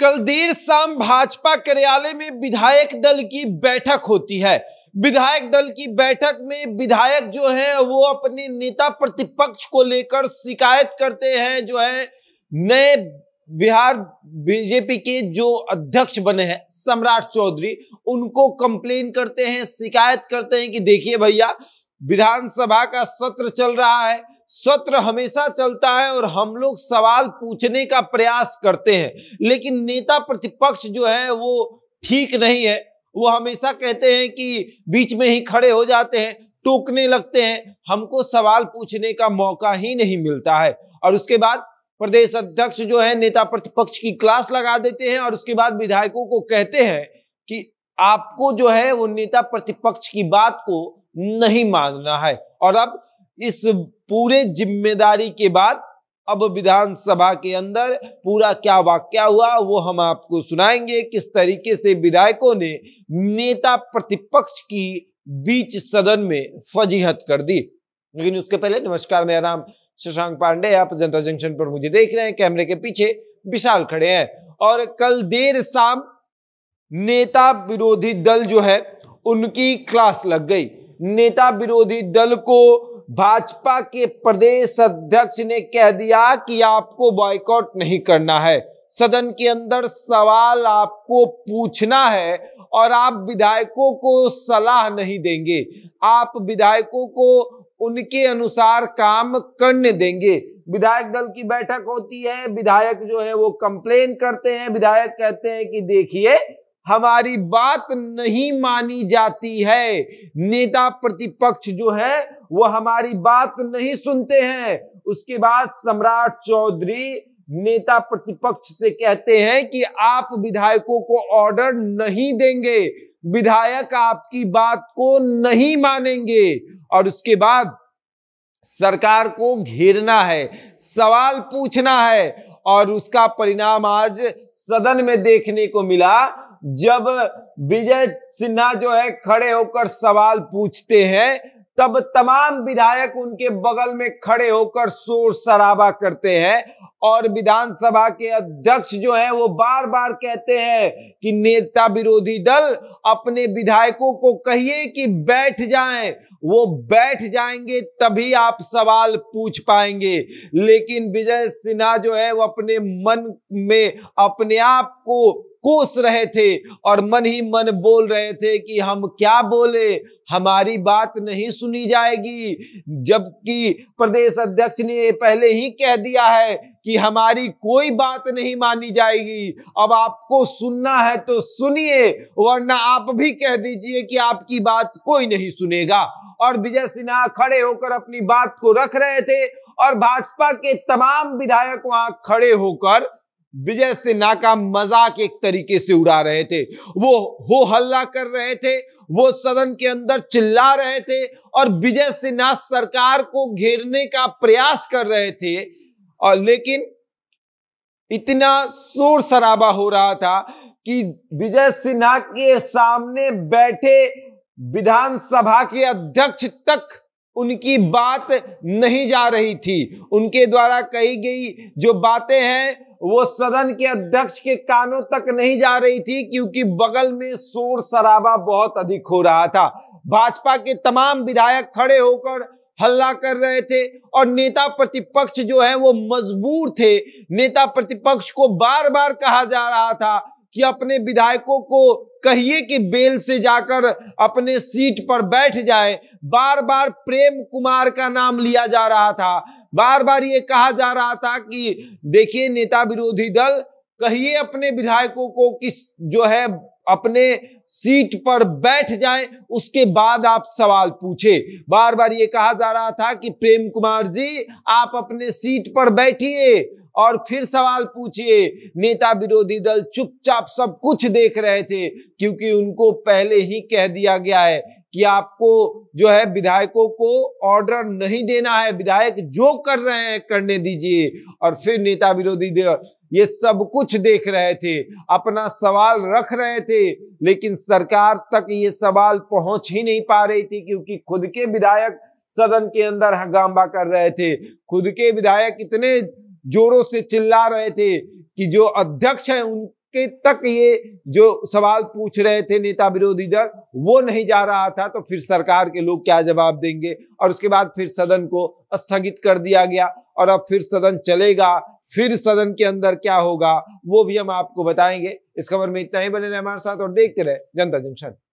कल देर शाम भाजपा कार्यालय में विधायक दल की बैठक होती है विधायक दल की बैठक में विधायक जो है वो अपने नेता प्रतिपक्ष को लेकर शिकायत करते हैं जो है नए बिहार बीजेपी के जो अध्यक्ष बने हैं सम्राट चौधरी उनको कंप्लेन करते हैं शिकायत करते हैं कि देखिए भैया विधानसभा का सत्र चल रहा है सत्र हमेशा चलता है और हम लोग सवाल पूछने का प्रयास करते हैं लेकिन नेता प्रतिपक्ष जो है वो ठीक नहीं है वो हमेशा कहते हैं कि बीच में ही खड़े हो जाते हैं टोकने लगते हैं हमको सवाल पूछने का मौका ही नहीं मिलता है और उसके बाद प्रदेश अध्यक्ष जो है नेता प्रतिपक्ष की क्लास लगा देते हैं और उसके बाद विधायकों को कहते हैं कि आपको जो है वो नेता प्रतिपक्ष की बात को नहीं मानना है और अब इस पूरे जिम्मेदारी के बाद अब विधानसभा के अंदर पूरा क्या वाक्य हुआ वो हम आपको सुनाएंगे किस तरीके से विधायकों ने नेता प्रतिपक्ष की बीच सदन में फजीहत कर दी लेकिन उसके पहले नमस्कार मेरा नाम शशांक पांडे आप जनता जंक्शन पर मुझे देख रहे हैं कैमरे के पीछे विशाल खड़े हैं और कल देर शाम नेता विरोधी दल जो है उनकी क्लास लग गई नेता विरोधी दल को भाजपा के प्रदेश अध्यक्ष ने कह दिया कि आपको बॉयकॉट नहीं करना है सदन के अंदर सवाल आपको पूछना है और आप विधायकों को सलाह नहीं देंगे आप विधायकों को उनके अनुसार काम करने देंगे विधायक दल की बैठक होती है विधायक जो है वो कंप्लेन करते हैं विधायक कहते हैं कि देखिए हमारी बात नहीं मानी जाती है नेता प्रतिपक्ष जो है वो हमारी बात नहीं सुनते हैं उसके बाद सम्राट चौधरी नेता प्रतिपक्ष से कहते हैं कि आप विधायकों को ऑर्डर नहीं देंगे विधायक आपकी बात को नहीं मानेंगे और उसके बाद सरकार को घेरना है सवाल पूछना है और उसका परिणाम आज सदन में देखने को मिला जब विजय सिन्हा जो है खड़े होकर सवाल पूछते हैं तब तमाम विधायक उनके बगल में खड़े होकर शोर शराबा करते हैं और विधानसभा के अध्यक्ष जो हैं वो बार बार कहते हैं कि नेता विरोधी दल अपने विधायकों को कहिए कि बैठ जाएं वो बैठ जाएंगे तभी आप सवाल पूछ पाएंगे लेकिन विजय सिन्हा जो है वो अपने मन में अपने आप को कोस रहे थे और मन ही मन बोल रहे थे कि हम क्या बोले हमारी बात नहीं सुनी जाएगी जबकि प्रदेश अध्यक्ष ने पहले ही कह दिया है कि हमारी कोई बात नहीं मानी जाएगी अब आपको सुनना है तो सुनिए वरना आप भी कह दीजिए कि आपकी बात कोई नहीं सुनेगा और विजय सिन्हा खड़े होकर अपनी बात को रख रहे थे और भाजपा के तमाम विधायक वहां खड़े होकर विजय सिन्हा का मजाक एक तरीके से उड़ा रहे थे वो हो हल्ला कर रहे थे वो सदन के अंदर चिल्ला रहे थे और विजय सिन्हा सरकार को घेरने का प्रयास कर रहे थे और लेकिन इतना शोर शराबा हो रहा था कि विजय सिन्हा के सामने बैठे विधानसभा के अध्यक्ष तक उनकी बात नहीं जा रही थी उनके द्वारा कही गई जो बातें हैं वो सदन के अध्यक्ष के कानों तक नहीं जा रही थी क्योंकि बगल में शोर शराबा बहुत अधिक हो रहा था भाजपा के तमाम विधायक खड़े होकर हल्ला कर रहे थे और नेता प्रतिपक्ष जो है वो मजबूर थे नेता प्रतिपक्ष को बार बार कहा जा रहा था कि अपने विधायकों को कहिए कि बेल से जाकर अपने सीट पर बैठ जाए बार बार प्रेम कुमार का नाम लिया जा रहा था बार बार ये कहा जा रहा था कि देखिए नेता विरोधी दल कहिए अपने विधायकों को किस जो है अपने सीट पर बैठ जाएं उसके बाद आप सवाल पूछे बार बार ये कहा जा रहा था कि प्रेम कुमार जी आप अपने सीट पर बैठिए और फिर सवाल पूछिए नेता विरोधी दल चुपचाप सब कुछ देख रहे थे क्योंकि उनको पहले ही कह दिया गया है कि आपको जो है विधायकों को ऑर्डर नहीं देना है विधायक जो कर रहे हैं करने दीजिए और फिर नेता विरोधी ये सब कुछ देख रहे थे अपना सवाल रख रहे थे लेकिन सरकार तक ये सवाल पहुंच ही नहीं पा रही थी क्योंकि खुद के विधायक सदन के अंदर हंगामा कर रहे थे खुद के विधायक इतने जोरों से चिल्ला रहे थे कि जो अध्यक्ष है उन के तक ये जो सवाल पूछ रहे थे नेता विरोधी दल वो नहीं जा रहा था तो फिर सरकार के लोग क्या जवाब देंगे और उसके बाद फिर सदन को स्थगित कर दिया गया और अब फिर सदन चलेगा फिर सदन के अंदर क्या होगा वो भी हम आपको बताएंगे इस खबर में इतना ही बने रहे हमारे साथ और देखते रहे जनता जंक्शन